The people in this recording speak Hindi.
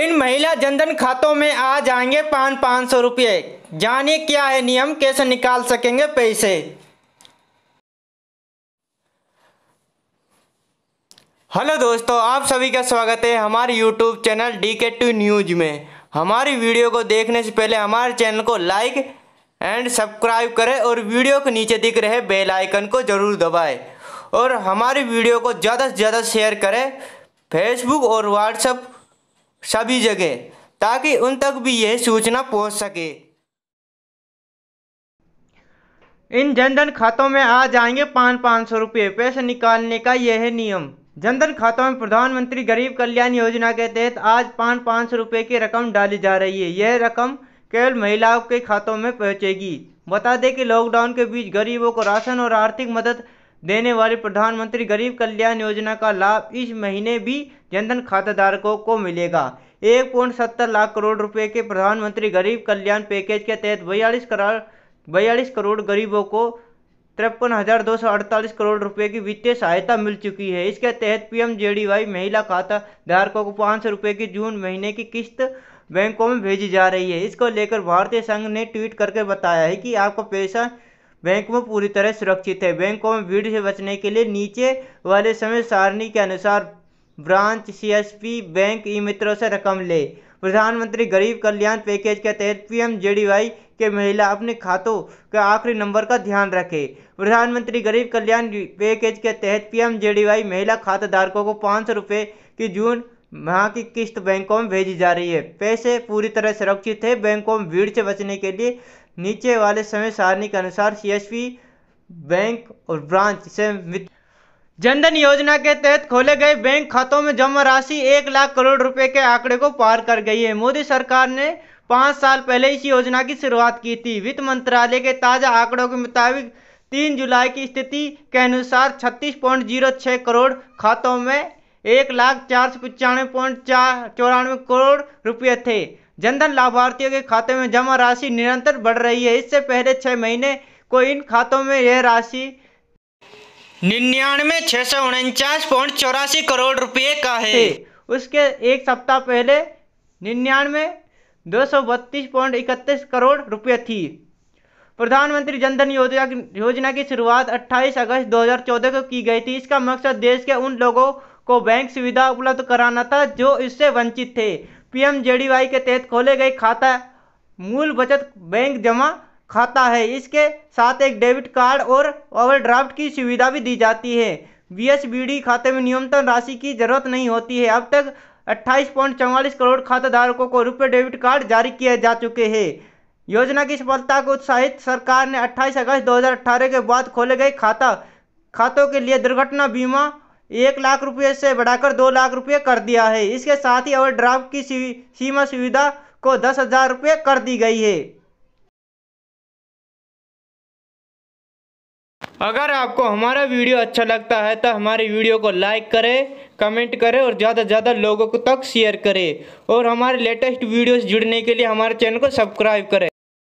इन महिला जनधन खातों में आ जाएंगे पाँच पाँच सौ रुपये जानिए क्या है नियम कैसे निकाल सकेंगे पैसे हेलो दोस्तों आप सभी का स्वागत है हमारे YouTube channel D K two news में हमारी वीडियो को देखने से पहले हमारे चैनल को लाइक एंड सब्सक्राइब करें और वीडियो के नीचे दिख रहे बेल आइकन को ज़रूर दबाएं और हमारी वीडियो को ज़्यादा से ज़्यादा शेयर करें फेसबुक और व्हाट्सएप सभी जगह ताकि उन तक भी यह सूचना पहुंच सके इन जनधन खातों में आ जाएंगे पाँच पाँच सौ रुपये पैसे निकालने का यह नियम जनधन खातों में प्रधानमंत्री गरीब कल्याण योजना के तहत आज पाँच पाँच सौ रुपये की रकम डाली जा रही है यह रकम केवल महिलाओं के खातों में पहुंचेगी बता दें कि लॉकडाउन के बीच गरीबों को राशन और आर्थिक मदद देने वाली प्रधानमंत्री गरीब कल्याण योजना का लाभ इस महीने भी जनधन खाता धारकों को मिलेगा एक पॉइंट सत्तर लाख करोड़ रुपए के प्रधानमंत्री गरीब कल्याण पैकेज के तहत बयालीस करोड़ बयालीस करोड़ गरीबों को तिरपन हज़ार दो सौ अड़तालीस करोड़ रुपए की वित्तीय सहायता मिल चुकी है इसके तहत पीएम जेडीवाई महिला खाता धारकों को पाँच सौ रुपये की जून महीने की किस्त बैंकों में भेजी जा रही है इसको लेकर भारतीय संघ ने ट्वीट करके बताया है कि आपका पैसा बैंक में पूरी तरह सुरक्षित है बैंकों में भीड़ से बचने के लिए नीचे वाले समय सारणी के अनुसार ब्रांच सीएसपी बैंक ई मित्रों से रकम ले प्रधानमंत्री गरीब कल्याण पैकेज के तहत पी के महिला अपने खातों के आखिरी नंबर का ध्यान रखे प्रधानमंत्री गरीब कल्याण पैकेज के तहत पीएम जेडीवाई महिला खाताधारकों को पाँच सौ रुपये की जून माह की किस्त बैंकों में भेजी जा रही है पैसे पूरी तरह सुरक्षित है बैंकों में भीड़ से बचने के लिए नीचे वाले समय सारणी के अनुसार सीएसपी बैंक और ब्रांच से जनधन योजना के तहत खोले गए बैंक खातों में जमा राशि एक लाख करोड़ रुपए के आंकड़े को पार कर गई है मोदी सरकार ने पाँच साल पहले इस योजना की शुरुआत की थी वित्त मंत्रालय के ताज़ा आंकड़ों के मुताबिक तीन जुलाई की स्थिति के अनुसार छत्तीस पॉइंट जीरो छः करोड़ खातों में एक लाख चार सौ पचानवे पॉइंट चार चौरानवे करोड़ रुपये थे जनधन लाभार्थियों के खाते में जमा राशि निरंतर बढ़ रही है इससे पहले छः महीने को इन खातों में यह राशि निन्यानवे छः सौ उनचास पॉइंट चौरासी करोड़ रुपए का है उसके एक सप्ताह पहले निन्यानवे दो सौ बत्तीस पॉइंट इकतीस करोड़ रुपये थी प्रधानमंत्री जनधन योजना योजना की शुरुआत 28 अगस्त 2014 को की गई थी इसका मकसद देश के उन लोगों को बैंक सुविधा उपलब्ध कराना था जो इससे वंचित थे पीएमजेडीवाई के तहत खोले गए खाता मूल बचत बैंक जमा खाता है इसके साथ एक डेबिट कार्ड और ओवरड्राफ्ट की सुविधा भी दी जाती है बीएसबीडी खाते में न्यूनतम राशि की जरूरत नहीं होती है अब तक अट्ठाईस पॉइंट चौवालीस करोड़ खाताधारकों को रुपये डेबिट कार्ड जारी किए जा चुके हैं योजना की सफलता को उत्साहित सरकार ने 28 अगस्त 2018 के बाद खोले गए खाता खातों के लिए दुर्घटना बीमा एक लाख रुपये से बढ़ाकर दो लाख रुपये कर दिया है इसके साथ ही ओवरड्राफ्ट की सीमा सुविधा को दस हजार रुपये कर दी गई है अगर आपको हमारा वीडियो अच्छा लगता है तो हमारे वीडियो को लाइक करें कमेंट करें और ज़्यादा से ज़्यादा लोगों को तक शेयर करें और हमारे लेटेस्ट वीडियोस जुड़ने के लिए हमारे चैनल को सब्सक्राइब करें